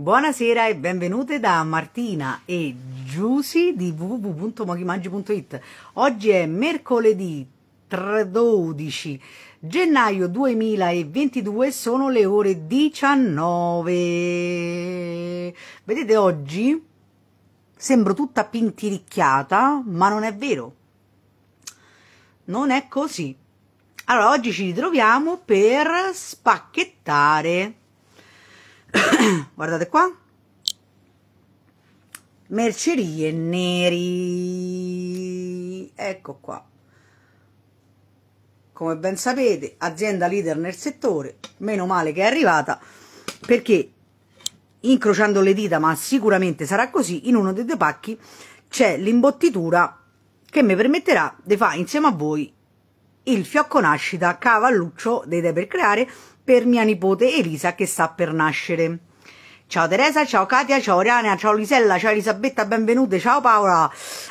Buonasera e benvenute da Martina e Giusy di www.mochimaggi.it. Oggi è mercoledì 12 gennaio 2022, sono le ore 19. Vedete oggi sembro tutta pintiricchiata, ma non è vero. Non è così. Allora, oggi ci ritroviamo per spacchettare guardate qua mercerie neri ecco qua come ben sapete azienda leader nel settore meno male che è arrivata perché incrociando le dita ma sicuramente sarà così in uno dei due pacchi c'è l'imbottitura che mi permetterà di fare insieme a voi il fiocco nascita cavalluccio dei idee per creare per mia nipote Elisa che sta per nascere. Ciao Teresa, ciao Katia, ciao Oriana, ciao Lisella, ciao Elisabetta, benvenute, ciao Paola.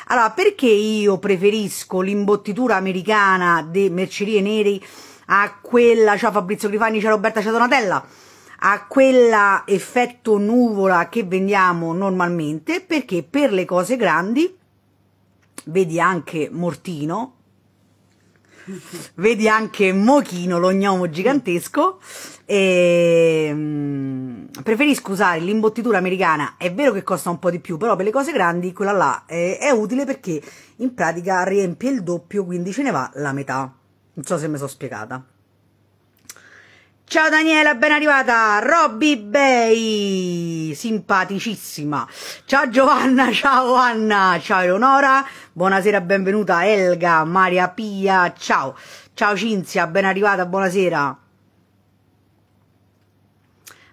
Allora, perché io preferisco l'imbottitura americana di Mercerie Neri a quella, ciao Fabrizio Grifani, ciao Roberta, ciao Donatella, a quella effetto nuvola che vendiamo normalmente? Perché per le cose grandi, vedi anche Mortino, vedi anche Mochino, lo gnomo gigantesco. E, mm, preferisco usare l'imbottitura americana, è vero che costa un po' di più, però per le cose grandi quella là è, è utile perché in pratica riempie il doppio, quindi ce ne va la metà. Non so se mi sono spiegata. Ciao Daniela, ben arrivata! Robby Bay, simpaticissima! Ciao Giovanna, ciao Anna, ciao Eleonora, buonasera, benvenuta Elga, Maria Pia, ciao! Ciao Cinzia, ben arrivata, buonasera!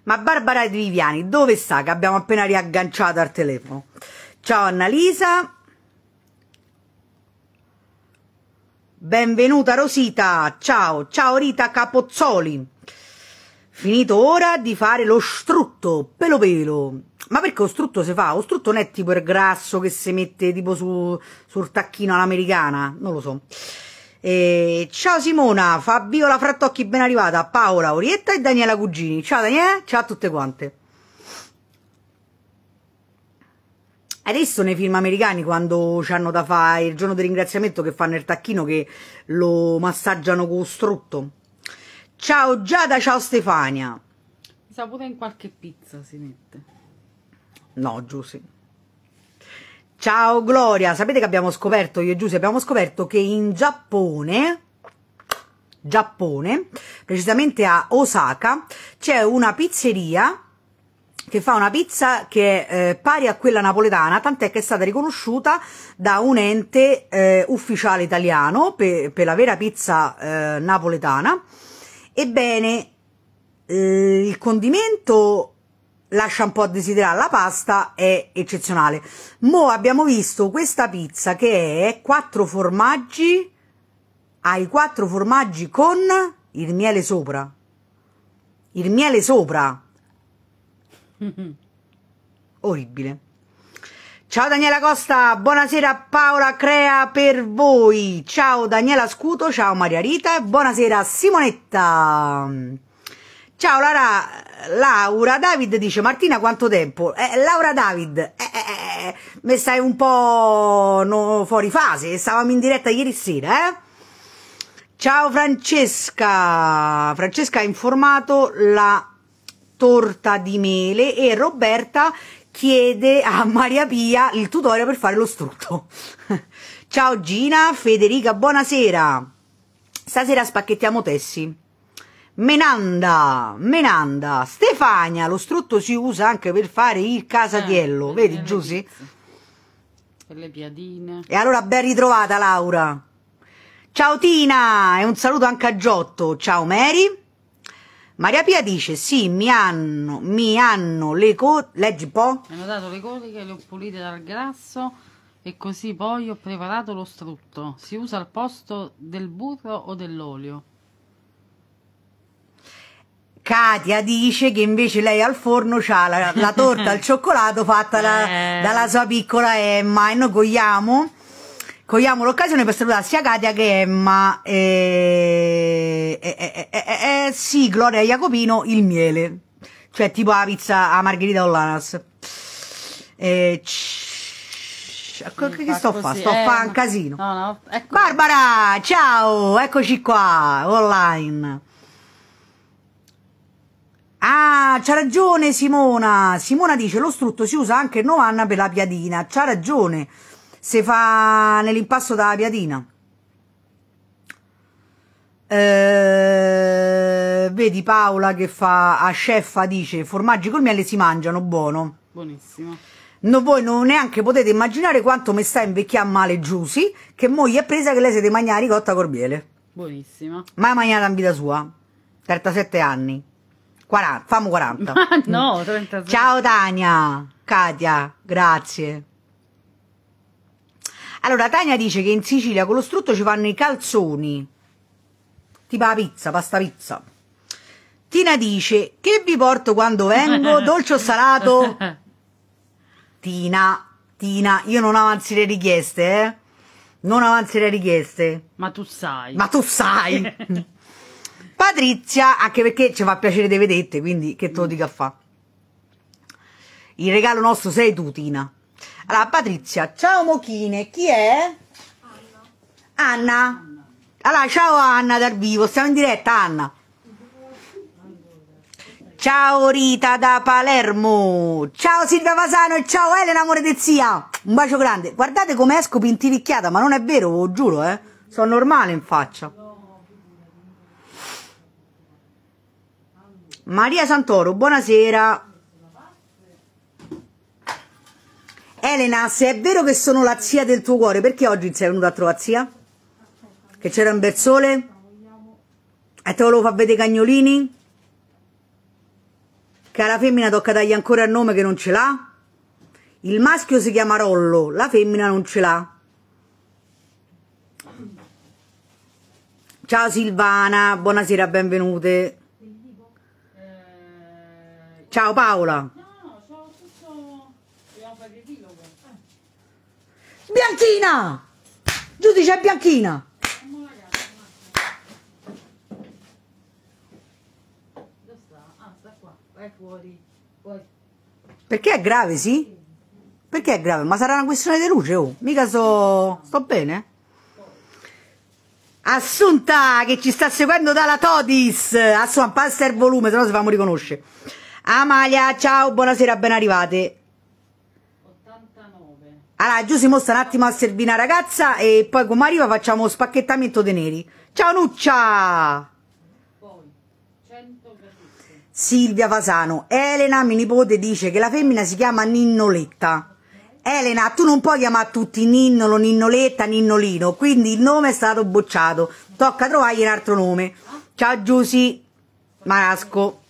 Ma Barbara di Viviani, dove sta? Che abbiamo appena riagganciato al telefono. Ciao Annalisa. Benvenuta Rosita, ciao, ciao Rita Capozzoli. Finito ora di fare lo strutto, pelo pelo. Ma perché lo strutto si fa? Lo strutto non è tipo il grasso che si mette tipo su, sul tacchino all'americana? Non lo so. E... ciao Simona, Fabiola Frattocchi, ben arrivata, Paola Orietta e Daniela Cugini. Ciao Daniela, ciao a tutte quante. Adesso nei film americani quando hanno da fare il giorno di ringraziamento che fanno il tacchino che lo massaggiano con lo strutto. Ciao Giada, ciao Stefania. Mi sa pure in qualche pizza si mette. No, Giussi. Ciao Gloria, sapete che abbiamo scoperto, io e Giussi abbiamo scoperto che in Giappone, Giappone, precisamente a Osaka, c'è una pizzeria che fa una pizza che è eh, pari a quella napoletana, tant'è che è stata riconosciuta da un ente eh, ufficiale italiano per, per la vera pizza eh, napoletana Ebbene, eh, il condimento lascia un po' a desiderare, la pasta è eccezionale. Mo abbiamo visto questa pizza che è quattro formaggi, hai quattro formaggi con il miele sopra. Il miele sopra. Orribile. Ciao Daniela Costa, buonasera Paola Crea per voi. Ciao Daniela Scuto, ciao Maria Rita e buonasera Simonetta. Ciao Lara, Laura David dice Martina quanto tempo? Eh, Laura David, eh, eh, eh, eh mi stai un po' no, fuori fase, stavamo in diretta ieri sera, eh? Ciao Francesca, Francesca ha informato la torta di mele e Roberta chiede a Maria Pia il tutorial per fare lo strutto. Ciao Gina, Federica, buonasera. Stasera spacchettiamo Tessi. Menanda, Menanda, Stefania, lo strutto si usa anche per fare il casatiello, eh, vedi eh, Giussi? Per le piadine. E allora ben ritrovata Laura. Ciao Tina e un saluto anche a Giotto. Ciao Mary. Maria Pia dice sì, mi hanno, mi hanno le code, leggi un po'. Mi hanno dato le coliche, le ho pulite dal grasso e così poi ho preparato lo strutto. Si usa al posto del burro o dell'olio. Katia dice che invece lei al forno ha la, la torta al cioccolato fatta da, eh. dalla sua piccola Emma e noi cogliamo cogliamo l'occasione per salutare sia Katia che Emma e, e, e, e, e sì, Gloria Jacopino, il miele, cioè tipo la pizza a margherita Ollanas. E... Che sto a fare? Sto a fare eh, un casino. No, no, ecco. Barbara, ciao, eccoci qua, online. Ah, c'ha ragione Simona. Simona dice lo strutto si usa anche in Novanna per la piadina. C'ha ragione si fa nell'impasto dalla piatina eh, vedi Paola che fa a chef dice formaggi col miele si mangiano buono buonissimo no, voi non neanche potete immaginare quanto mi sta invecchiando male Giusy che moglie è presa che lei siete mangiare ricotta col miele buonissima mai mangiata in vita sua 37 anni 40, famo 40 no 36 ciao Tania Katia grazie allora, Tania dice che in Sicilia con lo strutto ci fanno i calzoni. Tipo la pizza, pasta pizza. Tina dice, che vi porto quando vengo? Dolce o salato? Tina, Tina, io non avanzi le richieste, eh? Non avanzi le richieste. Ma tu sai. Ma tu sai. Patrizia, anche perché ci fa piacere di vedete, quindi che te lo dica a fa. Il regalo nostro sei tu, Tina. Allora, Patrizia, ciao Mochine, chi è? Anna. Anna. Allora, ciao Anna dal vivo, siamo in diretta Anna. Ciao Rita da Palermo. Ciao Silvia Vasano e ciao Elena amore di zia. Un bacio grande. Guardate come esco pintiricchiata, ma non è vero, ve lo giuro, eh. Sono normale in faccia. Maria Santoro, buonasera. Elena, se è vero che sono la zia del tuo cuore, perché oggi sei venuta a trovare zia? Che c'era un bel sole? E te lo fa vedere i Cagnolini? Che alla femmina tocca dargli ancora il nome che non ce l'ha? Il maschio si chiama Rollo, la femmina non ce l'ha. Ciao Silvana, buonasera, benvenute. Ciao Paola. Bianchina! Giudice Bianchina! Perché è grave, sì? Perché è grave? Ma sarà una questione di luce, oh. Mica so... sto bene? Assunta, che ci sta seguendo dalla Todis! Assunta, passa il volume, se no si famo riconoscere. Amalia, ciao, buonasera, ben arrivate. Allora, giù si mostra un attimo a servire una ragazza e poi come arriva facciamo lo spacchettamento dei neri. Ciao Nuccia! Silvia Fasano, Elena, mia nipote, dice che la femmina si chiama Ninnoletta. Elena, tu non puoi chiamare tutti Ninnolo, Ninnoletta, Ninnolino, quindi il nome è stato bocciato. Tocca trovargli un altro nome. Ciao Giussi, Marasco.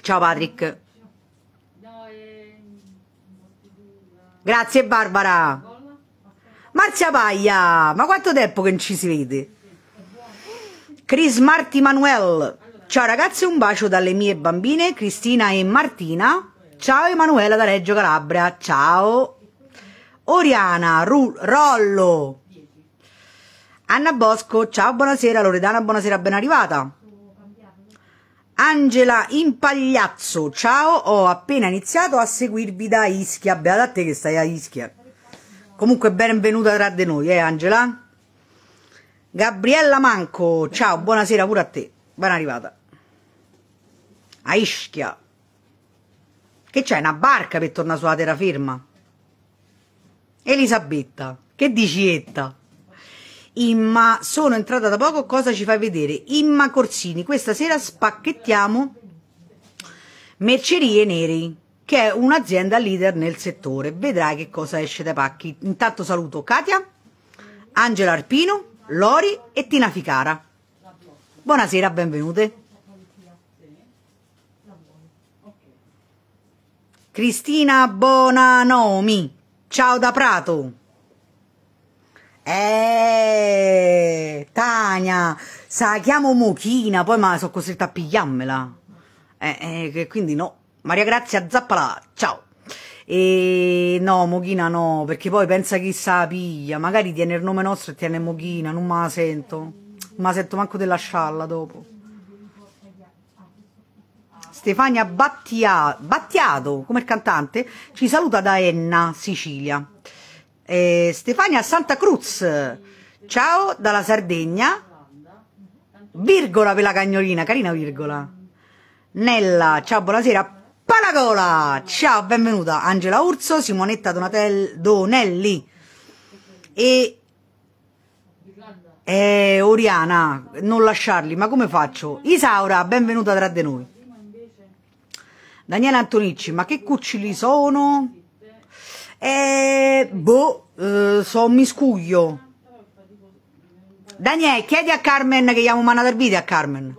Ciao Patrick. Grazie Barbara. Marzia Paglia, ma quanto tempo che non ci si vede? Chris Marti Manuel. Ciao ragazzi, un bacio dalle mie bambine Cristina e Martina. Ciao Emanuela da Reggio Calabria. Ciao. Oriana Ru Rollo. Anna Bosco, ciao, buonasera. Loredana, buonasera, ben arrivata. Angela Impagliazzo, ciao, ho appena iniziato a seguirvi da Ischia, beh, a te che stai a Ischia. Comunque benvenuta tra di noi, eh Angela? Gabriella Manco, ciao, buonasera pure a te, ben arrivata. A Ischia. Che c'è, una barca per tornare sulla terraferma? Elisabetta, che dici Etta? Imma, sono entrata da poco, cosa ci fai vedere? Imma Corsini, questa sera spacchettiamo Mercerie Neri, che è un'azienda leader nel settore. Vedrai che cosa esce dai pacchi. Intanto saluto Katia, Angela Arpino, Lori e Tina Ficara. Buonasera, benvenute. Cristina Bonanomi, ciao da Prato. Eh, Tania, sa chiamo Mochina, poi ma sono costretta a pigliarmela. Eh, eh, quindi no. Maria Grazia Zappala, ciao. E no, Mochina no, perché poi pensa chi sa piglia, magari tiene il nome nostro e tiene Mochina, non me la sento. Non me la sento manco della scialla dopo. Stefania Battia, Battiato, come il cantante, ci saluta da Enna, Sicilia. Eh, Stefania Santa Cruz, ciao dalla Sardegna, virgola per la cagnolina, carina virgola. Nella, ciao, buonasera. Palagola, ciao, benvenuta. Angela Urso, Simonetta Donatel, Donelli e eh, Oriana, non lasciarli, ma come faccio? Isaura, benvenuta tra di noi. Daniela Antonicci, ma che cuccioli sono? E boh, eh, so miscuglio. Daniele, chiedi a Carmen che gli abbiamo mandato il video a Carmen.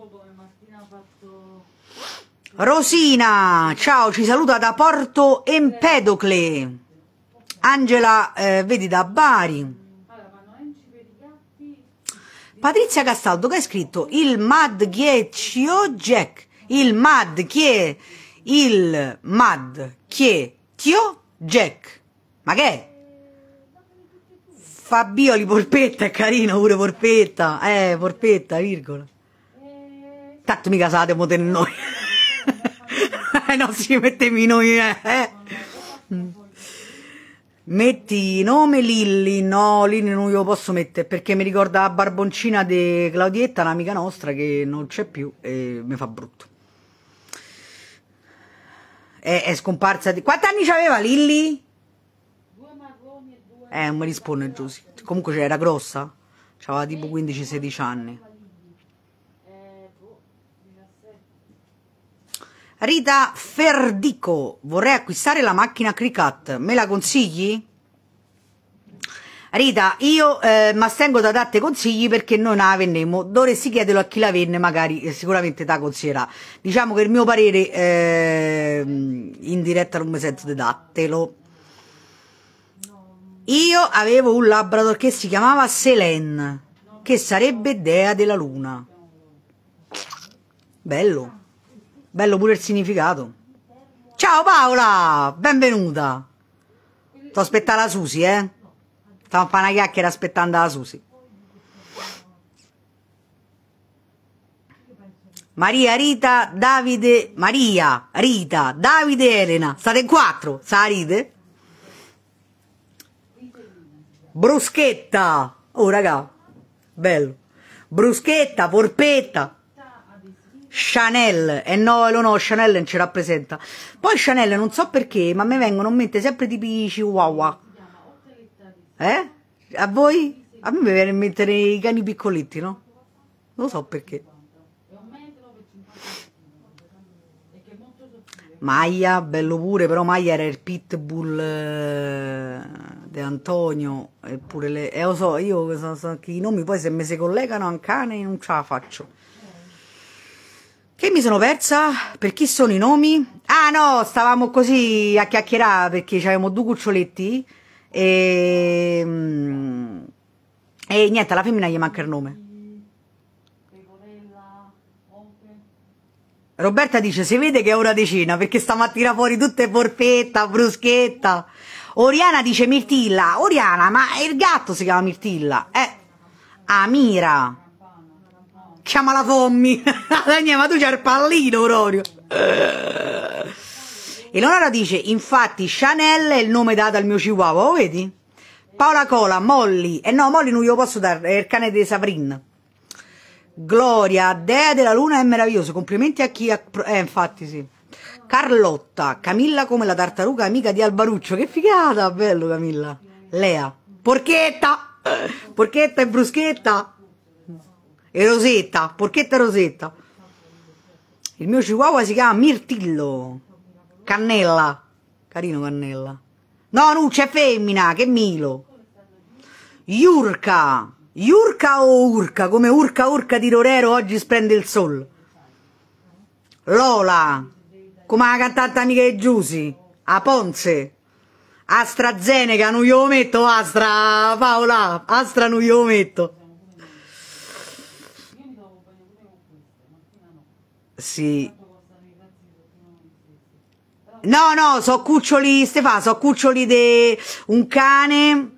Rosina, ciao, ci saluta da Porto Empedocle. Angela, eh, vedi da Bari. Patrizia Castaldo che ha scritto il Mad Ghieccio Jack. Il Mad è? il Mad Chietio Jack. Ma che è? Fabioli Porpetta è carino pure Porpetta. Eh, Porpetta, virgola. Tanto mica satemo di noi. eh no, si mettiamo i noi, eh. eh. Metti nome Lilli, no, Lilli non lo posso mettere perché mi ricorda la barboncina di Claudietta, un'amica nostra che non c'è più e mi fa brutto. È, eh, è scomparsa di... Quanti anni aveva Lilli? Eh, non mi risponde Giussi. Comunque cioè, era grossa, C'aveva tipo 15-16 anni. Rita Ferdico, vorrei acquistare la macchina Cricut, me la consigli? Rita, io eh, mi astengo da darte consigli perché noi non la vennemmo, dovresti chiederlo a chi la venne, magari eh, sicuramente la consiglierà. Diciamo che il mio parere eh, in diretta non mi sento di dartelo. Io avevo un labrador che si chiamava Selen, che sarebbe dea della luna. Bello, bello pure il significato. Ciao Paola, benvenuta. Sto aspettando la Susi, eh? Sto a fare una chiacchiera aspettando la Susi. Maria, Rita, Davide, Maria, Rita, Davide, Elena. State in quattro, sarite? bruschetta. Oh, raga, bello. Bruschetta, porpetta. Chanel, e eh no, lo no, Chanel non ci rappresenta. Poi Chanel, non so perché, ma mi vengono in mente sempre tipi chihuahua. Eh? A voi? A me mi viene in mente i cani piccoletti, no? Non so perché. Maya, bello pure, però Maya era il pitbull... Eh... De Antonio e pure le... eh, lo so, io so, so, che i nomi poi se mi si collegano a un cane non ce la faccio. Che mi sono persa? Per chi sono i nomi? Ah no, stavamo così a chiacchierare perché avevamo due cuccioletti e... Mm, e niente, alla femmina gli manca il nome. Roberta dice, si vede che è una decina, perché stamattina fuori tutte forfetta, bruschetta. Oriana dice Mirtilla. Oriana, ma il gatto si chiama Mirtilla. Eh. Amira. Fommi. Tommy. ma tu c'hai il pallino, Ororio. Eleonora dice, infatti Chanel è il nome dato al mio chihuahua, lo vedi? Paola Cola, Molly. Eh no, Molly non glielo posso dare, è il cane di Sabrin. Gloria, Dea della Luna è meraviglioso. Complimenti a chi... Ha... Eh, infatti sì. Carlotta, Camilla come la tartaruga amica di Albaruccio, che figata, bello Camilla. Lea, porchetta, porchetta e bruschetta, e rosetta, porchetta e rosetta. Il mio chihuahua si chiama Mirtillo, Cannella, carino Cannella. No, Nuccia è femmina, che Milo. Iurca, Iurca o Urca, come Urca Urca di Rorero oggi splende il sol. Lola, come ha cantata amica di Giusi, a Ponze. AstraZeneca non glielo metto, Astra Paola, Astra non glielo metto. Sì. No, no, so cuccioli, Stefano, so cuccioli di un cane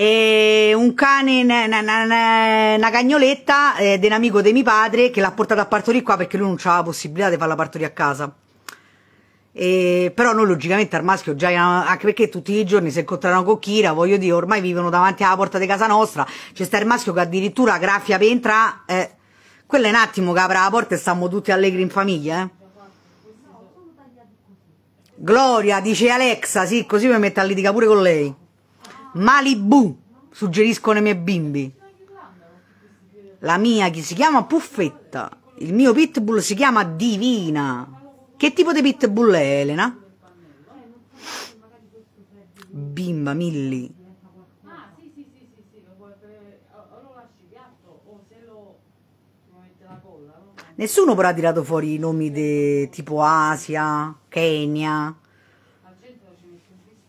e un cane, una cagnoletta eh, di un amico di mio padre che l'ha portata a partorire qua perché lui non aveva la possibilità di farla partorire a casa. E, però noi logicamente al maschio già anche perché tutti i giorni si incontrano con Kira voglio dire ormai vivono davanti alla porta di casa nostra c'è sta il maschio che addirittura graffia per entrare eh, quello è un attimo che apre la porta e stiamo tutti allegri in famiglia eh. Gloria dice Alexa sì così mi metto a litigare pure con lei Malibu, suggeriscono i miei bimbi. La mia che si chiama Puffetta. Il mio pitbull si chiama Divina. Che tipo di pitbull è Elena? Bimba, Milli. Nessuno però ha tirato fuori i nomi de... tipo Asia, Kenya,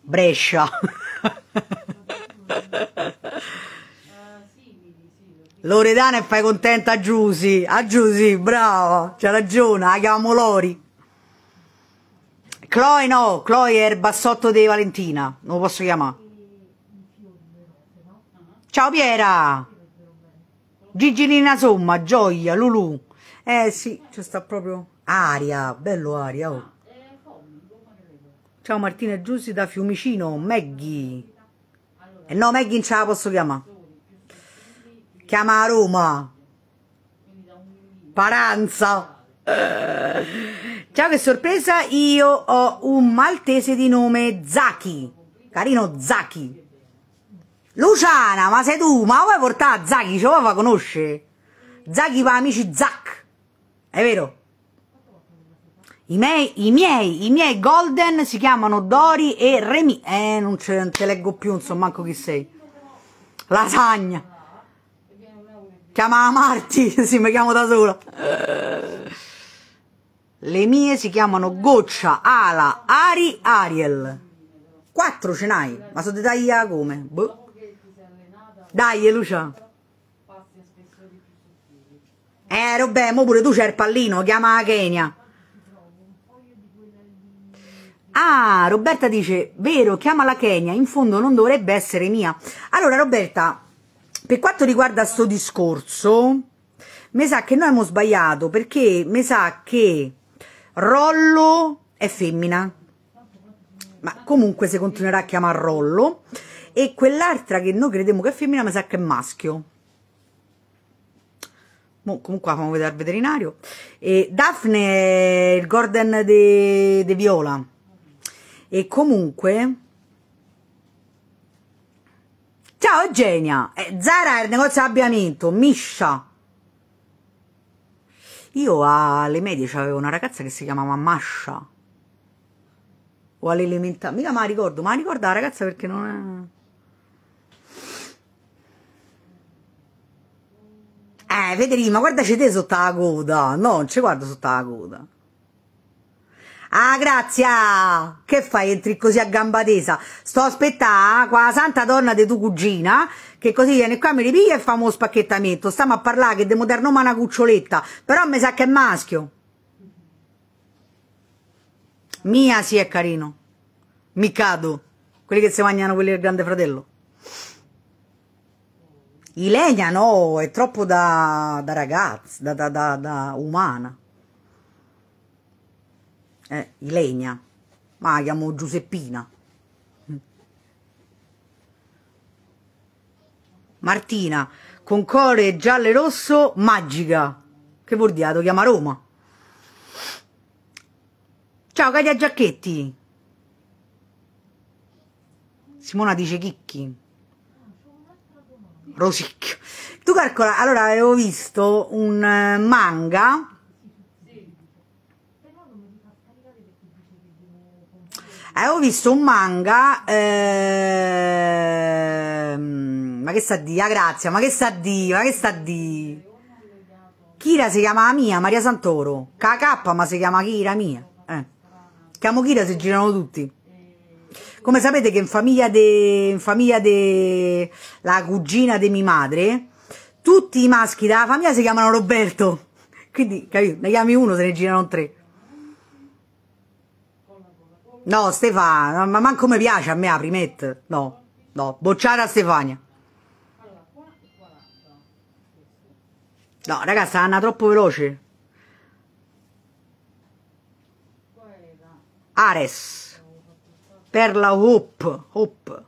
Brescia. Loredana e fai contenta a Giusy, a Giusy, brava, c'ha ragione, la chiamo Lori. Chloe no, Chloe è il bassotto di Valentina, non lo posso chiamare. Ciao Piera! Gigilina Somma, Gioia, Lulu. Eh sì, c'è sta proprio aria, bello aria. Oh. Ah, eh, Ciao Martina e Giussi da Fiumicino, Maggie. E no, Maggie non ce la posso chiamare. Chiama a Roma. Paranza. Ciao, che sorpresa. Io ho un maltese di nome Zaki. Carino Zaki. Luciana, ma sei tu? Ma vuoi portare Zaki? Ce lo fa conoscere? Zaki va amici Zac. È vero? I miei, i miei, i miei golden si chiamano Dori e Remi. Eh, non, ce, non te leggo più, insomma, manco chi sei. Lasagna. Chiama Marti, sì, mi chiamo da sola. Le mie si chiamano Goccia, Ala, Ari, Ariel. Quattro ce n'hai, ma sono taglia come? Boh. Dai, Lucia. Eh, Robè, mo pure tu c'è il pallino, chiama Kenya. Ah, Roberta dice, vero, chiama la Kenya, in fondo non dovrebbe essere mia. Allora Roberta, per quanto riguarda sto discorso, mi sa che noi abbiamo sbagliato, perché mi sa che Rollo è femmina, ma comunque si continuerà a chiamare Rollo, e quell'altra che noi crediamo che è femmina mi sa che è maschio. Mo, comunque la facciamo vedere al veterinario. E Daphne è il Gordon de, de Viola e comunque ciao Eugenia eh, Zara è il negozio di abbiamento Miscia io alle medie avevo una ragazza che si chiamava Mascia o all'elementare mica ma la ricordo ma la ricordo la ragazza perché non è Eh, vedi ma guardaci te sotto la coda. No, non ci guardo sotto la coda. Ah, grazie! Che fai? Entri così a gamba tesa? Sto aspettando qua la santa donna di tua cugina, che così viene qua, mi ripiglia e famo spacchettamento. Stiamo a parlare che di moderno ma una cuccioletta, però mi sa che è maschio. Mia sì è carino. Mikado, quelli che si mangiano quelli del grande fratello. Ilenia no, è troppo da, da ragazza, da, da, da, da umana eh, Ilenia ma la chiamo Giuseppina Martina con core giallo e rosso magica che vuol dire lo chiama Roma ciao Katia Giacchetti Simona dice chicchi rosicchio tu calcola allora avevo visto un eh, manga avevo visto un manga ehm, ma che sta di? Ah, grazia, ma che sta di? Ma che sta di? Kira si chiama la mia, Maria Santoro. KK ma si chiama Kira mia. Eh. Chiamo Kira se girano tutti. Come sapete che in famiglia de, in famiglia de la cugina di mia madre, tutti i maschi della famiglia si chiamano Roberto. Quindi, capito, ne chiami uno, se ne girano tre. No, Stefania, ma manco mi piace a me apri, primette. No, no, bocciata Stefania. No, ragazzi, stanno troppo veloce. Ares. Per la Hoop. Hoop.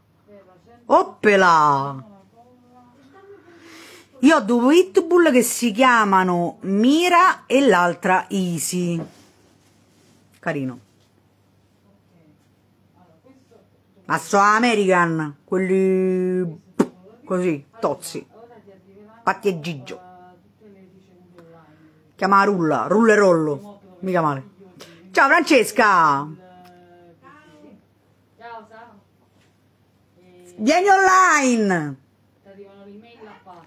Oppela. Io ho due Hitbull che si chiamano Mira e l'altra Easy. Carino. Ma so American, quelli così, tozzi. Patti e Gigio. Chiama Rulla, Rulle Rollo, mica male. Ciao Francesca! Vieni online!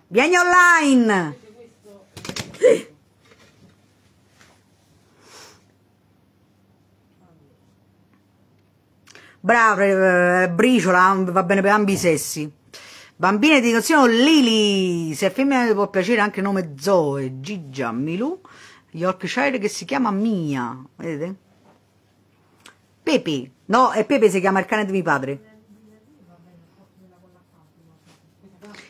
Vieni online! brava, eh, briciola, va bene per ambi i sessi. Bambine di nozione Lili, se è femmina ti può piacere anche il nome Zoe, Gigia, Milù, Yorkshire che si chiama Mia, vedete? Pepe, no, è Pepe si chiama il cane di mio padre.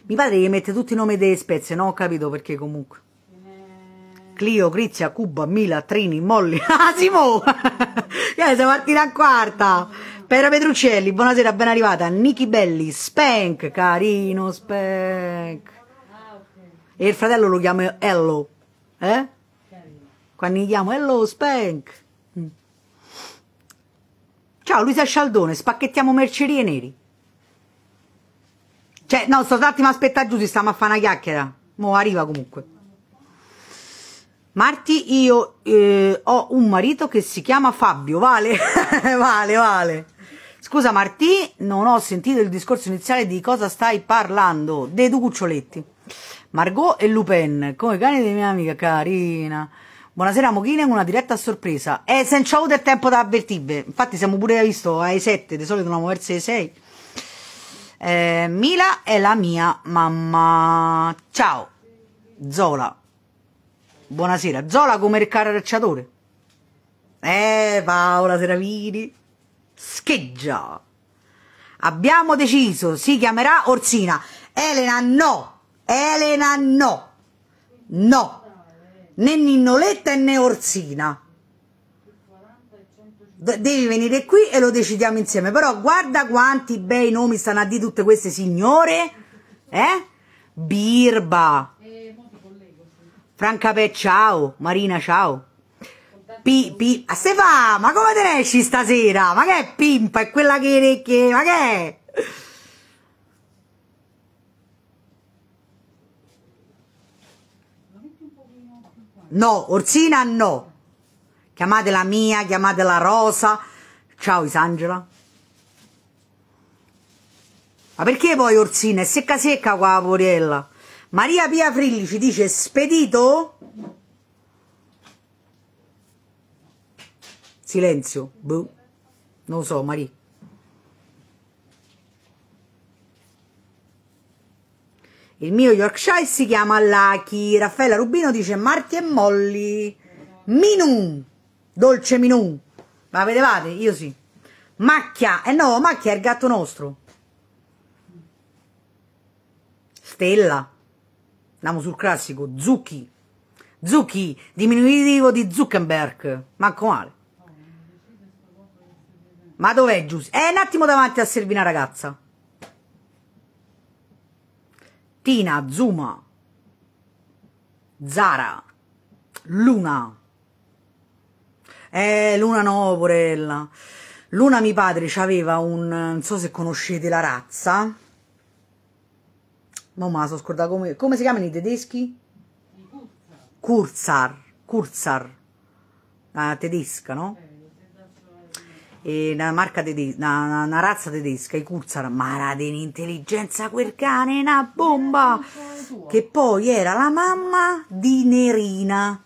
Mio padre gli mette tutti i nomi delle spezie, no? Ho capito perché comunque. Clio, Grizia, Cuba, Mila, Trini, Molli. Ah, Simo! siamo partiti a quarta! Pera Petruccelli, buonasera, ben arrivata. Niki Belli, Spank, carino Spank. E il fratello lo chiama Ello, eh? Quando gli chiamo Ello Spank. Mm. Ciao Luisa Scialdone, spacchettiamo mercerie neri. Cioè, no, sto un attimo aspettando giù, si stiamo a fare una chiacchiera. Mo arriva comunque. Marti, io eh, ho un marito che si chiama Fabio, vale? vale, vale. Scusa Martì, non ho sentito il discorso iniziale di cosa stai parlando. Dei Dedu Cuccioletti. Margot e Lupin, come cani di mia amica carina. Buonasera Mochina, una diretta a sorpresa. Eh, se senza avuto il tempo da avvertirvi. Infatti siamo pure visto ai 7, di solito non andiamo verso i 6. Eh, Mila è la mia mamma. Ciao. Zola. Buonasera. Zola come il caracciatore. Eh, Paola Seravini scheggia. Abbiamo deciso, si chiamerà Orsina. Elena no, Elena no, no, né Ninnoletta né Orsina. Devi venire qui e lo decidiamo insieme. Però guarda quanti bei nomi stanno a di tutte queste signore. Eh? Birba. Franca Pe, ciao. Marina, ciao. Pi, pi, se fa, ma come te ne esci stasera? Ma che è pimpa? È quella che, che ma che è? No, Orsina no. Chiamate la mia, chiamate la Rosa. Ciao Isangela. Ma perché poi Orsina? È secca secca qua la Maria Pia Frilli ci dice spedito? Silenzio. Boh. Non lo so, Marie. Il mio Yorkshire si chiama Lucky. Raffaella Rubino dice Marti e Molli. Minù. Dolce Minù. Ma vedevate? Io sì. Macchia. Eh no, Macchia è il gatto nostro. Stella. Andiamo sul classico. Zucchi. Zucchi. Diminutivo di Zuckerberg. Manco male. Ma dov'è Giuseppe? Eh, È un attimo davanti a Servina ragazza. Tina, Zuma, Zara, Luna. Eh, Luna no, porella. Luna, mio padre, aveva un... non so se conoscete la razza. Mamma, ma sono scordata come... come si chiamano i tedeschi? Kurzar. Kurzar. La ah, tedesca, no? Eh eh, una, marca tedesca, una, una, razza tedesca, i Kurzar, ma era dell'intelligenza quel cane, una bomba, che poi era la mamma di Nerina,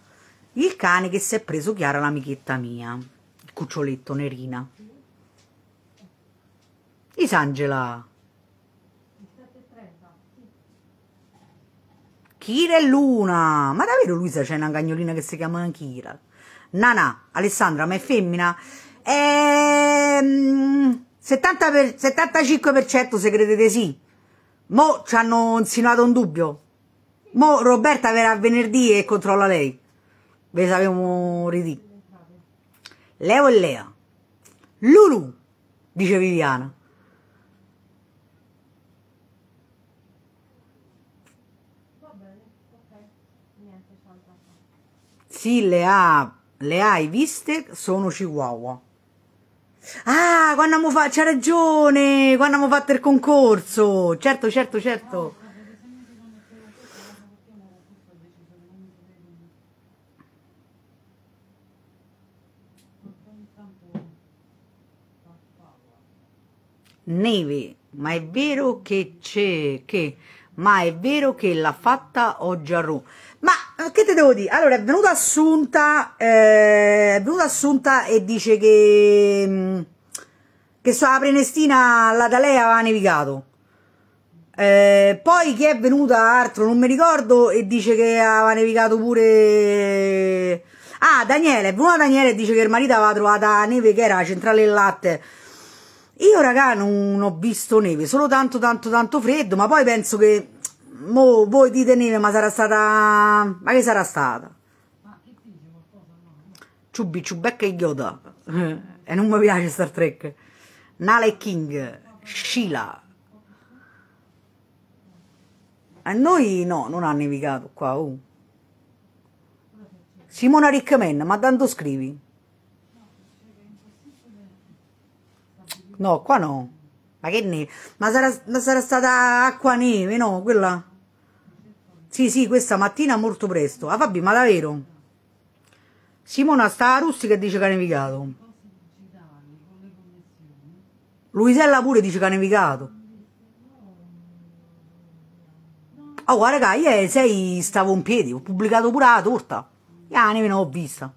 il cane che si è preso Chiara l'amichetta mia, il cuccioletto Nerina. Isangela. Kira e Luna. Ma davvero Luisa c'è una cagnolina che si chiama Kira? Nana, Alessandra, ma è femmina? Ehm, 70 per, 75% se credete sì. Mo ci hanno insinuato un dubbio. Mo Roberta verrà venerdì e controlla lei. Ve ne sapevamo ridì. Leo e Lea. Lulu, dice Viviana. Sì, le, ha, le hai viste, sono chihuahua. Ah, quando abbiamo fatto, c'ha ragione, quando abbiamo fatto il concorso. Certo, certo, certo. Neve, ma è vero che c'è, che ma è vero che l'ha fatta Ru. Ma eh, che te devo dire? Allora, è venuta Assunta, eh, è venuta Assunta e dice che, mm, che sulla Prenestina la D'Alea aveva nevicato. Eh, poi chi è venuta altro non mi ricordo e dice che aveva nevicato pure... Eh, ah, Daniele, è venuta Daniele e dice che il marito aveva trovato neve che era la centrale del latte io raga non ho visto neve, solo tanto tanto tanto freddo, ma poi penso che mo voi dite neve, ma sarà stata ma che sarà stata? Ciubbi, Ciubecca e Yoda. Eh, e non mi piace Star Trek. Nala e King, Sheila. A noi no, non ha nevicato qua. Oh. Simona Riccamen, ma tanto scrivi. No, qua no. Ma che neve? Ma sarà, ma sarà stata acqua neve, no? Quella? Sì, sì, questa mattina molto presto. Ah, Fabi, ma davvero? Simona sta a Rustica e dice che ha nevicato. Luisella pure dice che ha nevicato. Oh, guarda, raga, ieri eh, sei stavo in piedi, ho pubblicato pure la torta. Ah, neve non ho vista.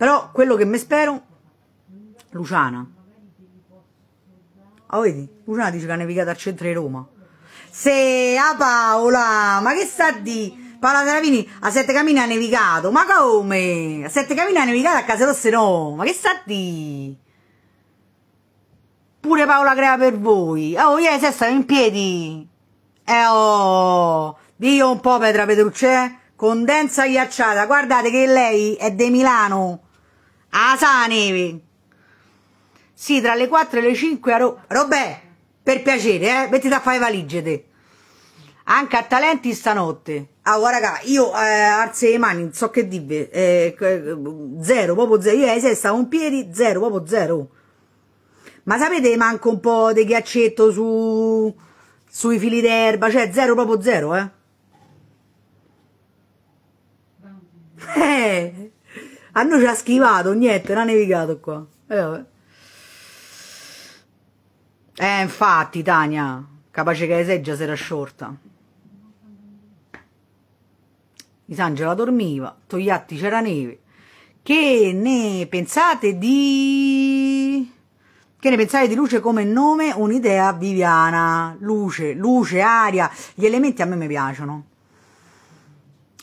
Però quello che mi spero, Luciana. Ah, vedi? Luciana dice che ha nevicato al centro di Roma. Se a Paola, ma che sta di? Paola Travini a Sette Camini ha nevicato, ma come? A Sette Camini ha nevicato, a Case Rosse no, ma che sta di? Pure Paola crea per voi. Oh, ieri sera stavo in piedi. Eh oh, Dio un po' Petra Petrucce, eh. condensa ghiacciata. Guardate che lei è di Milano. A Sanevi. Sì, tra le 4 e le 5 a Roma. Robè, per piacere, eh, mettiti a fare valigie te. Anche a talenti stanotte. Ah, guarda, raga, io eh, alzo le mani, non so che dire. Eh, zero, proprio zero. Io ai eh, sera stavo in piedi, zero, proprio zero. Ma sapete, manco un po' di ghiaccetto su, sui fili d'erba, cioè zero, proprio zero, eh. Eh, a noi ci schivato, niente, non ha nevicato qua. Eh, eh infatti, Tania, capace che Eseggia si era sciorta. Isangela dormiva, Togliatti c'era neve. Che ne pensate di... Che ne pensate di luce come nome? Un'idea viviana. Luce, luce, aria. Gli elementi a me mi piacciono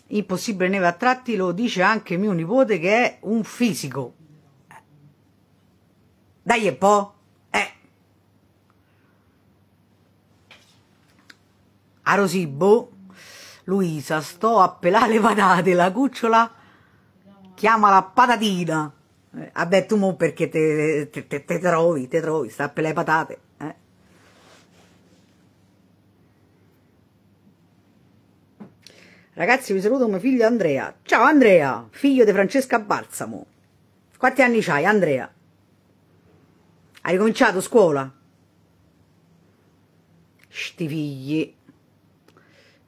impossibile neve a tratti lo dice anche mio nipote che è un fisico dai e po' eh a Rosibo Luisa sto a pelare le patate la cucciola chiama la patatina vabbè eh, tu mo perché te, te, te, te trovi te trovi sta a pelare le patate Ragazzi vi saluto mio figlio Andrea. Ciao Andrea, figlio di Francesca Balsamo. Quanti anni hai Andrea? Hai ricominciato scuola? Sti figli.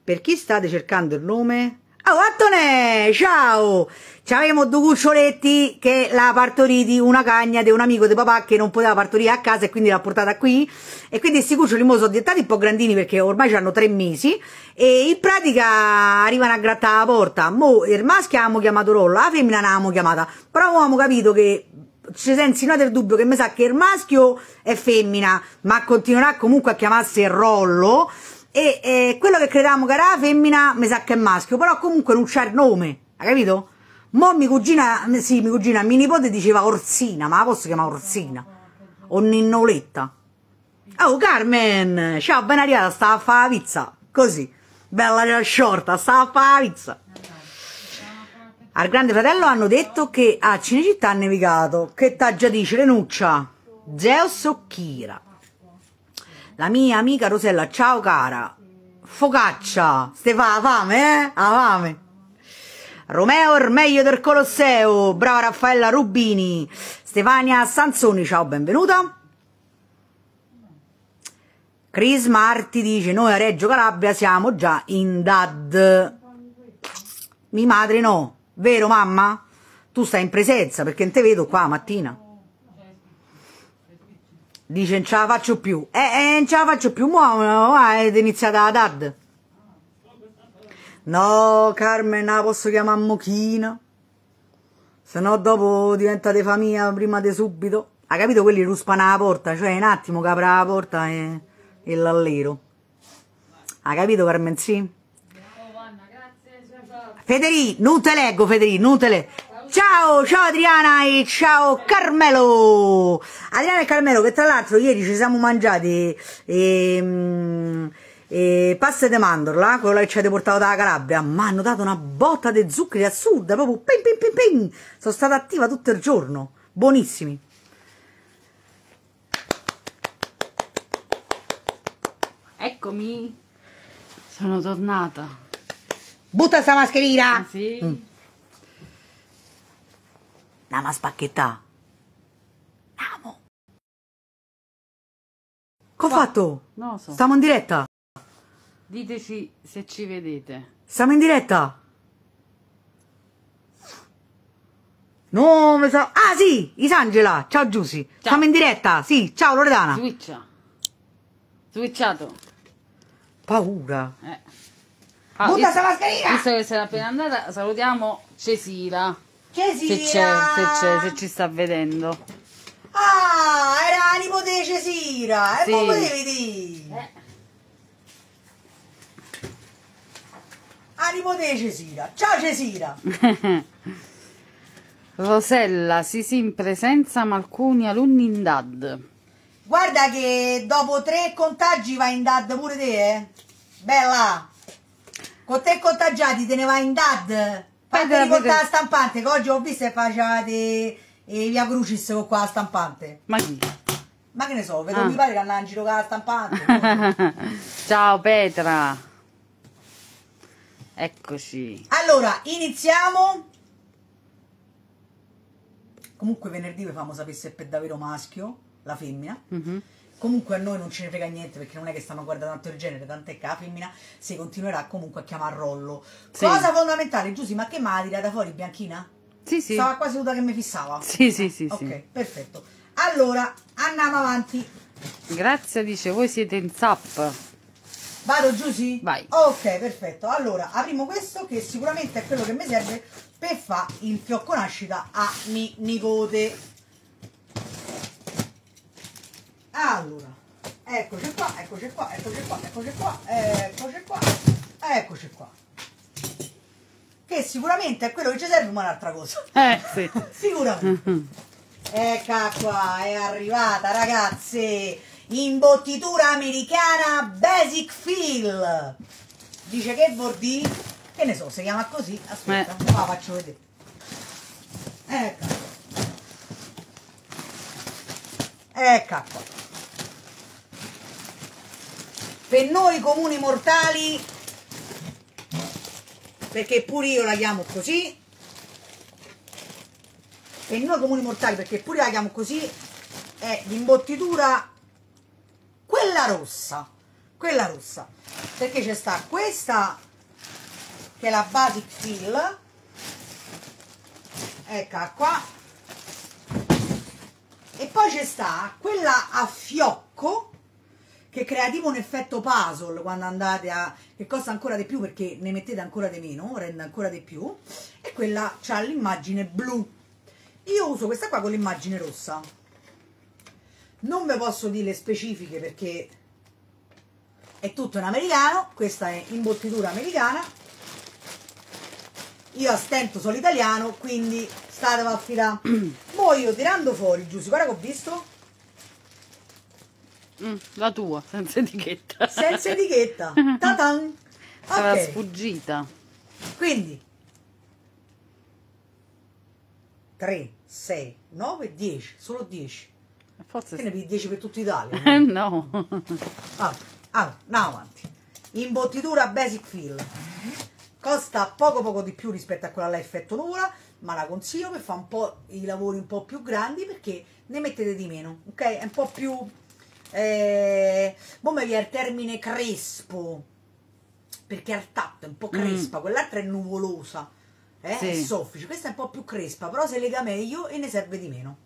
Per chi state cercando il nome? Oh, Antonè, ciao! C'avevamo due cuccioletti che la partoriti una cagna di un amico di papà che non poteva partorire a casa e quindi l'ha portata qui. E quindi questi cuccioli mo sono diventati un po' grandini perché ormai hanno tre mesi e in pratica arrivano a grattare la porta. Mo il maschio l'abbiamo chiamato Rollo, la femmina l'abbiamo chiamata. Però avevamo capito che ci si è insinuato il dubbio che mi sa che il maschio è femmina ma continuerà comunque a chiamarsi Rollo e eh, quello che credevamo che era femmina mi sa che è maschio però comunque non c'è il nome hai capito? mo mia cugina sì mia cugina mia nipote diceva Orsina ma la posso chiamare Orsina o Ninnoletta oh Carmen ciao ben arrivata sta a fare la pizza così bella già eh, sciorta sta a fare la pizza al grande fratello hanno detto che a Cinecittà ha nevicato che taggia dice Renuccia Zeus o Kira la mia amica Rosella, ciao cara. Focaccia, ste fa la fame, eh? La fame. Romeo il meglio del Colosseo, brava Raffaella Rubini. Stefania Sanzoni, ciao, benvenuta. Chris Marti dice, noi a Reggio Calabria siamo già in DAD. Mi madre no, vero mamma? Tu stai in presenza perché non te vedo qua mattina. Dice non ce la faccio più. Eh, eh non ce la faccio più, muovono, ah, è iniziata la dad. No, Carmen, la posso chiamare Mochina. Se no dopo diventate famiglia prima di subito. Ha capito? Quelli ruspano la porta, cioè un attimo che apre la porta e, e l'allero. Ha capito Carmen, sì? Federì, non te leggo Federì, non te leggo. Ciao, ciao Adriana e ciao Carmelo! Adriana e Carmelo che tra l'altro ieri ci siamo mangiati e, ehm, e, eh, pasta di mandorla, quella che ci avete portato dalla Calabria, mi hanno dato una botta di zuccheri assurda, proprio ping ping ping ping! Sono stata attiva tutto il giorno, buonissimi! Eccomi, sono tornata. Butta sta mascherina! Ah, sì. Mm. Andiamo spacchetta. spacchettà. Che ho fatto? Non lo so. Stiamo in diretta. Diteci se ci vedete. Siamo in diretta. No, mi sa... Ah sì, Isangela. Ciao Giussi. Ciao. Siamo in diretta. Sì, ciao Loredana. Switcha. Switchato. Paura. Eh. Ah, Buttati la mascherina! Visto che sei appena andata, salutiamo Cesira. Che Cesira! Se c'è, se c'è, se ci sta vedendo. Ah, era nipote di Cesira! E sì. potevi dire! Eh. Animo di Cesira! Ciao Cesira! Rosella, sì sì, in presenza ma alcuni alunni in DAD. Guarda che dopo tre contagi vai in DAD pure te, eh? Bella! Con te contagiati te ne vai in DAD! Fate ricordare la stampante, che oggi ho visto che facevate i via crucis con qua la stampante. Ma chi? Ma che ne so, vedo ah. mi pare che andava in giro con la stampante. Ciao Petra. Eccoci. Allora, iniziamo. Comunque venerdì vi facciamo sapere se è per davvero maschio, la femmina. Mm -hmm comunque a noi non ce ne frega niente perché non è che stiamo a guardare tanto il genere, tant'è che la femmina si continuerà comunque a chiamare Rollo. Sì. Cosa fondamentale, Giussi, ma che mi ha tirata fuori Bianchina? Sì, sì. Stava quasi seduta che mi fissava. Sì, sì, sì. Ok, sì. perfetto. Allora, andiamo avanti. Grazie, dice, voi siete in zap. Vado Giussi? Vai. Ok, perfetto. Allora, apriamo questo che sicuramente è quello che mi serve per fare il fiocco nascita a mi nipote allora eccoci qua eccoci qua eccoci qua eccoci qua eccoci qua eccoci qua che sicuramente è quello che ci serve ma un'altra cosa eh sì sicuramente mm eccola qua è arrivata ragazze imbottitura americana basic feel dice che vuol dire che ne so si chiama così aspetta eh. la faccio vedere ecco ecco qua per noi comuni mortali perché pure io la chiamo così per noi comuni mortali perché pure io la chiamo così è l'imbottitura quella rossa quella rossa perché c'è sta questa che è la basic fill eccola qua e poi c'è sta quella a fiocco che creativo un effetto puzzle quando andate a che costa ancora di più perché ne mettete ancora di meno, rende ancora di più e quella c'ha l'immagine blu io uso questa qua con l'immagine rossa non ve posso dire le specifiche perché è tutto in americano questa è imbottitura americana io a stento sono italiano quindi state a affidare mo io tirando fuori Giussi guarda che ho visto Mm, la tua, senza etichetta. Senza etichetta. Ta-tan! Sarà okay. sfuggita. Quindi 3, 6, 9, 10, solo 10. Forse Te ne vedi 10 per tutta Italia. Eh? no. Allora, allora, andiamo avanti. Imbottitura Basic Fill. Costa poco poco di più rispetto a quella là effetto nuvola, ma la consiglio per fare un po' i lavori un po' più grandi perché ne mettete di meno, ok? È un po' più eh, come mi è il termine crespo perché al tatto è un po' mm. crespa mm. quell'altra è nuvolosa eh? sì. è soffice questa è un po' più crespa però si lega meglio e ne serve di meno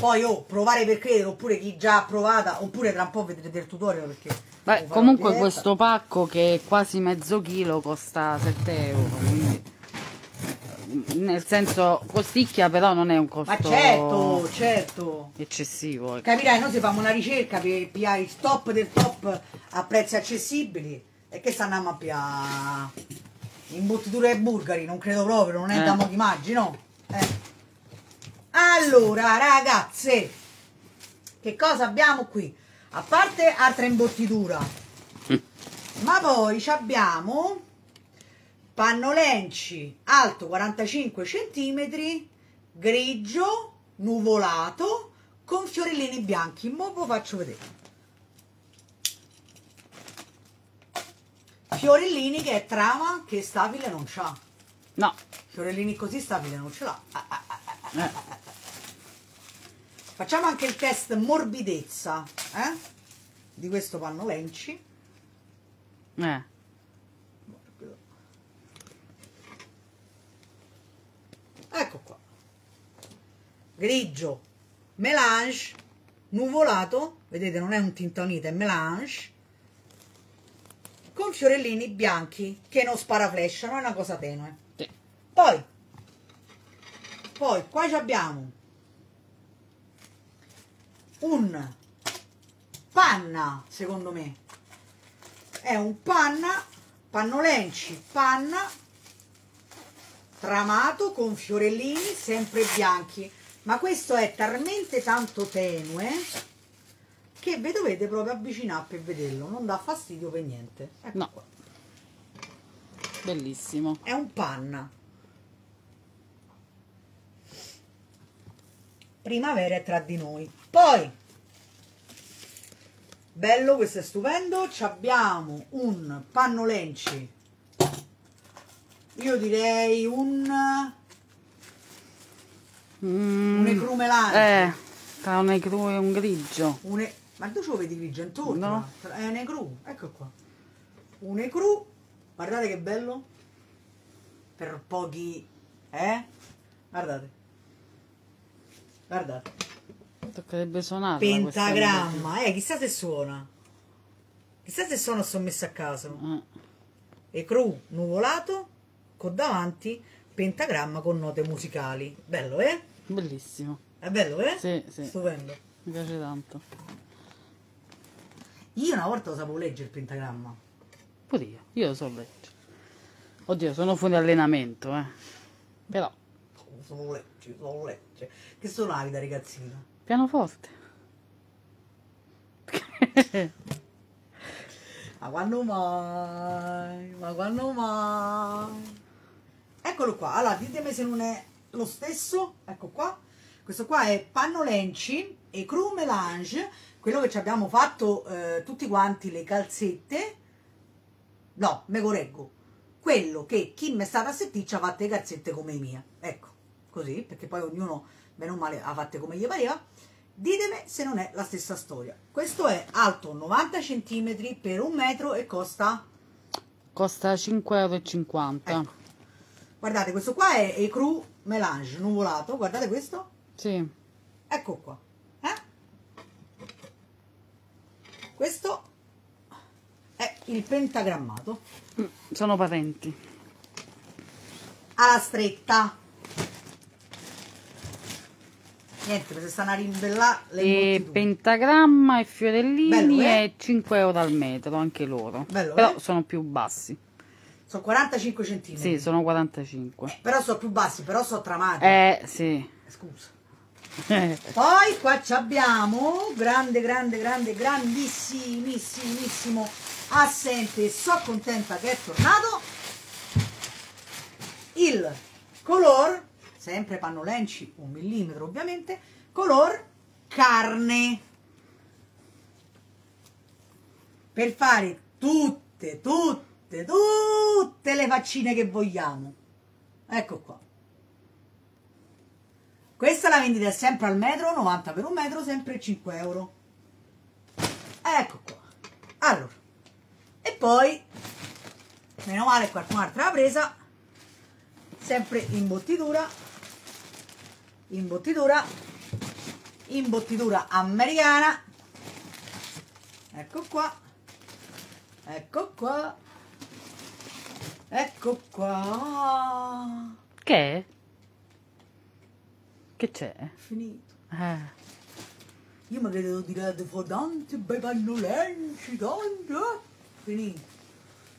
poi oh, provare per credere oppure chi già ha provata oppure tra un po' vedrete il tutorial perché Beh, comunque questo pacco che è quasi mezzo chilo costa 7 euro quindi nel senso costicchia però non è un costo ma certo certo eccessivo ecco. capirai noi se famo una ricerca per piare il top del top a prezzi accessibili e che stanno a piare imbottiture ai burgari non credo proprio non è eh. da mo' immagino eh. allora ragazze che cosa abbiamo qui a parte altra imbottitura mm. ma poi abbiamo Pannolenci alto 45 cm, grigio, nuvolato, con fiorellini bianchi. Mo ve faccio vedere. Fiorellini che è trama che stabile non c'ha. No. Fiorellini così stabile non ce l'ha. Ah, ah, ah, ah eh. Facciamo anche il test morbidezza eh? di questo panno lenci. Eh. ecco qua grigio melange nuvolato vedete non è un tintonite è melange con fiorellini bianchi che non sparaflesciano è una cosa tenue sì. poi poi qua abbiamo un panna secondo me è un panna pannolenci panna tramato con fiorellini sempre bianchi ma questo è talmente tanto tenue che vi dovete proprio avvicinare per vederlo non dà fastidio per niente ecco no. Qua. bellissimo è un panna primavera è tra di noi poi bello questo è stupendo ci abbiamo un panno lenci io direi un mm, un ecrumelante eh, tra un ecru e un grigio un e... ma tu ce lo vedi grigio intorno? No. è un ecru, ecco qua un ecru guardate che bello per pochi eh? guardate guardate toccherebbe suonare pentagramma eh chissà se suona chissà se suona o sono messo a caso mm. ecru nuvolato con davanti pentagramma con note musicali. Bello, eh? Bellissimo. È bello, eh? Sì, sì. Stupendo. Mi piace tanto. Io una volta lo sapevo leggere il pentagramma. Pure io, io lo so leggere. Oddio, sono fuori allenamento, eh. Però. Lo so leggere, lo so leggere. Che suonavi da ragazzina? Pianoforte. ma quando mai? Ma quando mai? eccolo qua allora ditemi se non è lo stesso ecco qua questo qua è panno lenci e cru melange quello che ci abbiamo fatto eh, tutti quanti le calzette no me correggo quello che chi mi è stata setticcia ha fatto le calzette come i mia ecco così perché poi ognuno meno male ha fatte come gli pareva ditemi se non è la stessa storia questo è alto 90 cm per un metro e costa costa 5,50 euro ecco Guardate, questo qua è Ecru Melange, nuvolato. Guardate questo. Sì. Ecco qua. Eh? Questo è il pentagrammato. Sono patenti. Alla stretta. Niente, se stanno a rimbellare le E pentagramma e fiorellini Bello, eh? e 5 euro al metro, anche loro. Bello, Però eh? sono più bassi. Sono 45 centimetri. Sì, sono 45. Eh, però sono più bassi, però sono tramati. Eh, sì. Eh, scusa. Poi qua abbiamo grande, grande, grande, grandissimissimo assente. Sono contenta che è tornato. Il color, sempre panno lenci, un millimetro ovviamente, color carne. Per fare tutte, tutte tutte, tutte le faccine che vogliamo. Ecco qua. Questa la vendita è sempre al metro, 90 per un metro, sempre 5 euro. Ecco qua. Allora, e poi, meno male qualcun altro l'ha presa, sempre imbottitura, imbottitura, imbottitura americana, ecco qua, ecco qua, Ecco qua. Che Che c'è? Finito. Eh. Io mi credo di là fodante, bevannolenti, tanto. Eh? Finito.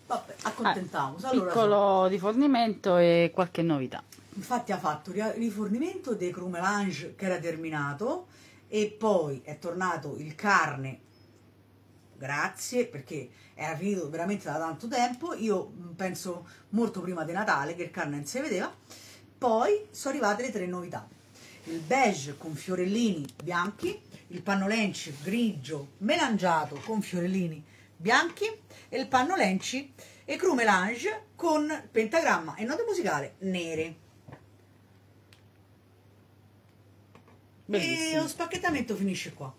Vabbè, accontentiamo. Ah, allora, piccolo sì. rifornimento e qualche novità. Infatti ha fatto rifornimento dei crumelange che era terminato e poi è tornato il carne grazie perché è finito veramente da tanto tempo, io penso molto prima di Natale che il Carmen si vedeva, poi sono arrivate le tre novità, il beige con fiorellini bianchi, il pannolenci grigio melangiato con fiorellini bianchi e il pannolenci e cru melange con pentagramma e note musicale nere. Bellissimo. E lo spacchettamento finisce qua.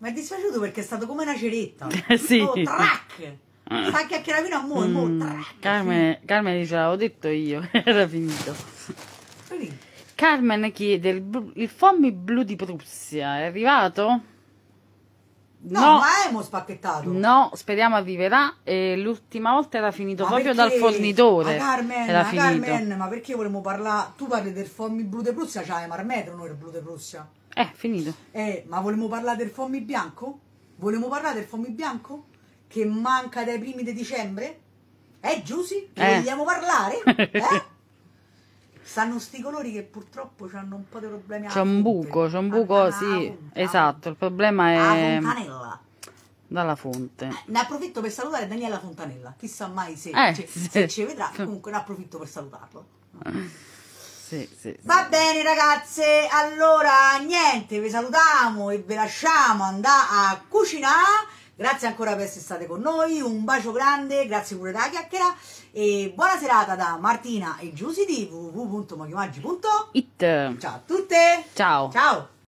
Mi è dispiaciuto perché è stato come una ceretta. Eh, sì. Oh, track! Sta chiacchierando fino a mo', mm, mo track. Carmen, Carmen dice, l'avevo detto io, era finito. Carmen chiede il, il blu di Prussia, è arrivato? No, no, ma abbiamo spacchettato. No, speriamo arriverà. E l'ultima volta era finito ma proprio perché? dal fornitore. Ma Carmen, era ma Carmen, ma perché volevamo parlare? Tu parli del Fommi Blu de Prussia, c'hai cioè Marmetro, noi il Blu de Prussia. Eh, finito. Eh, ma volevamo parlare del Fommi Bianco? Volevamo parlare del Fommi Bianco? Che manca dai primi di dicembre? Eh, Giusy? Eh. Vogliamo parlare? Eh? Sanno sti colori che purtroppo hanno un po' di problemi. C'è un buco, c'è un ah, buco, ah, sì, ah, ah, esatto, il problema è... Fontanella. Dalla fonte. Eh, ne approfitto per salutare Daniela Fontanella, chissà mai se, eh, ci, sì. se ci vedrà, comunque ne approfitto per salutarlo. Sì, sì, Va bene ragazze, allora niente, vi salutiamo e vi lasciamo andare a cucinare. Grazie ancora per essere state con noi, un bacio grande, grazie pure della chiacchiera. E buona serata da Martina e Giusy di www.machiomaggi.it. Ciao a tutte. Ciao. Ciao.